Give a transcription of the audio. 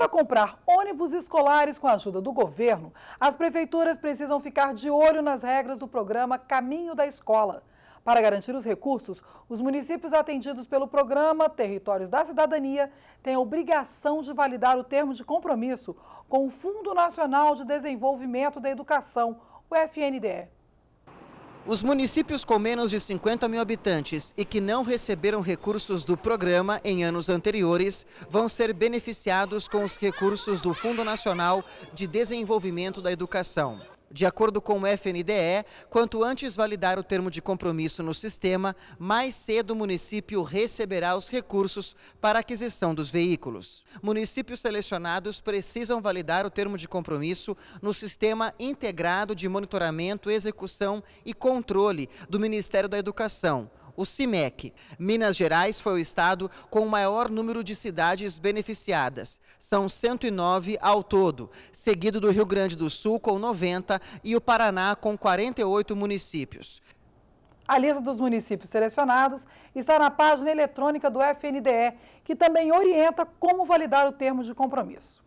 Para comprar ônibus escolares com a ajuda do governo, as prefeituras precisam ficar de olho nas regras do programa Caminho da Escola. Para garantir os recursos, os municípios atendidos pelo programa Territórios da Cidadania têm a obrigação de validar o termo de compromisso com o Fundo Nacional de Desenvolvimento da Educação, o FNDE. Os municípios com menos de 50 mil habitantes e que não receberam recursos do programa em anos anteriores vão ser beneficiados com os recursos do Fundo Nacional de Desenvolvimento da Educação. De acordo com o FNDE, quanto antes validar o termo de compromisso no sistema, mais cedo o município receberá os recursos para aquisição dos veículos. Municípios selecionados precisam validar o termo de compromisso no sistema integrado de monitoramento, execução e controle do Ministério da Educação, o CIMEC. Minas Gerais foi o estado com o maior número de cidades beneficiadas. São 109 ao todo, seguido do Rio Grande do Sul com 90 e o Paraná com 48 municípios. A lista dos municípios selecionados está na página eletrônica do FNDE, que também orienta como validar o termo de compromisso.